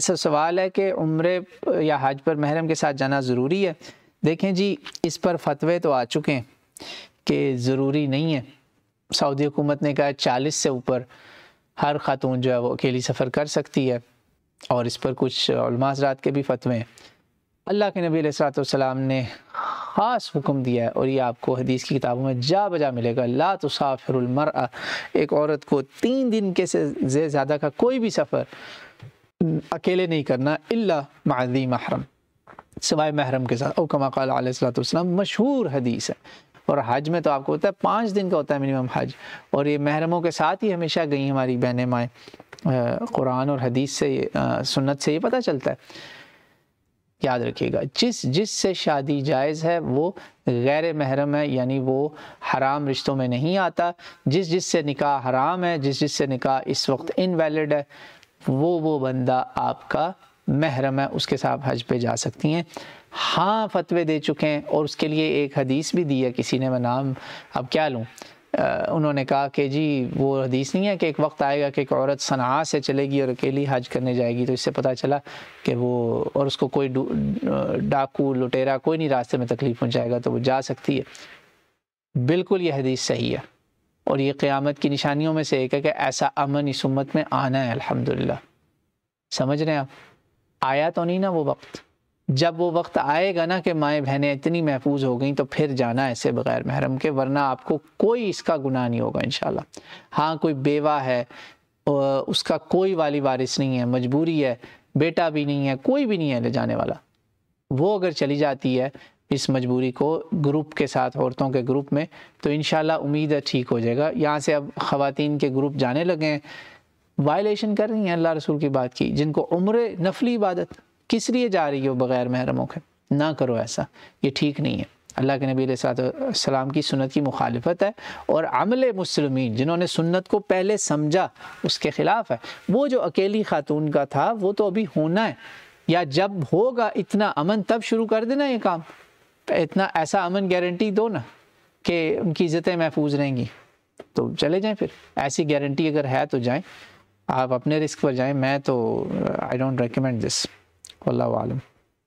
sir सवाल है कि उम्र या हज पर महरम के साथ जाना ज़रूरी है देखें जी इस पर फतवे तो आ चुके हैं कि ज़रूरी नहीं है सऊदी हुकूमत ने कहा चालीस से ऊपर हर खातून जो है वो अकेली सफ़र कर सकती है और इस पर कुछ रात के भी फतवे हैं अल्लाह के नबी सलाम ने ख़ास हुक्म दिया है और ये आपको हदीस की किताबों में जा बजा मिलेगा ला तो साफिरमर एक औरत को तीन दिन के से ज़्यादा का कोई भी सफ़र अकेले नहीं करना इल्ला माजी महरम सिवाय महरम के साथ ओकमा कलाम मशहूर हदीस है और हज में तो आपको होता है पाँच दिन का होता है मिनिमम हज और ये महरमों के साथ ही हमेशा गई हमारी बहनें माएँ कुरान और हदीस से सुन्नत से ये पता चलता है याद रखिएगा जिस जिस से शादी जायज़ है वो गैर महरम है यानी वो हराम रिश्तों में नहीं आता जिस जिस से निकाह हराम है जिस जिस से निकाह इस वक्त इनवैलिड है वो वो बंदा आपका महरम है उसके साथ हज पे जा सकती हैं हाँ फतवे दे चुके हैं और उसके लिए एक हदीस भी दी है किसी ने मैं नाम अब क्या लूँ उन्होंने कहा कि जी वो हदीस नहीं है कि एक वक्त आएगा कि एक औरत सना से चलेगी और अकेली हज करने जाएगी तो इससे पता चला कि वो और उसको कोई डाकू लुटेरा कोई नहीं रास्ते में तकलीफ़ पहुँचाएगा तो वो जा सकती है बिल्कुल यह हदीस सही है और ये क़्यामत की निशानियों में से एक है कि ऐसा अमन इस उम्मत में आना है अल्हम्दुलिल्लाह समझ रहे हैं आप आया तो नहीं ना वो वक्त जब वो वक्त आएगा ना कि माएँ बहनें इतनी महफूज हो गई तो फिर जाना ऐसे बग़ैर महरम के वरना आपको कोई इसका गुनाह नहीं होगा इन हाँ कोई बेवा है उसका कोई वाली वारिस नहीं है मजबूरी है बेटा भी नहीं है कोई भी नहीं है ले जाने वाला वो अगर चली जाती है इस मजबूरी को ग्रुप के साथ औरतों के ग्रुप में तो इन उम्मीद है ठीक हो जाएगा यहाँ से अब ख़वान के ग्रुप जाने लगे हैं वायलेशन कर रही हैं अल्लाह रसूल की बात की जिनको उम्र नफली इबादत किस लिए जा रही हो बग़ैर महरमों के ना करो ऐसा ये ठीक नहीं है अल्लाह के नबी सलाम की सुनत की मुखालफत है और अमल मुसलम जिन्होंने सुन्नत को पहले समझा उसके ख़िलाफ़ है वो जो अकेली खातून का था वो तो अभी होना है या जब होगा इतना अमन तब शुरू कर देना ये काम इतना ऐसा अमन गारंटी दो ना कि उनकी इज़्ज़तें महफूज रहेंगी तो चले जाएं फिर ऐसी गारंटी अगर है तो जाएं आप अपने रिस्क पर जाएं मैं तो आई डोंट रिकमेंड दिस अल्लाह वालम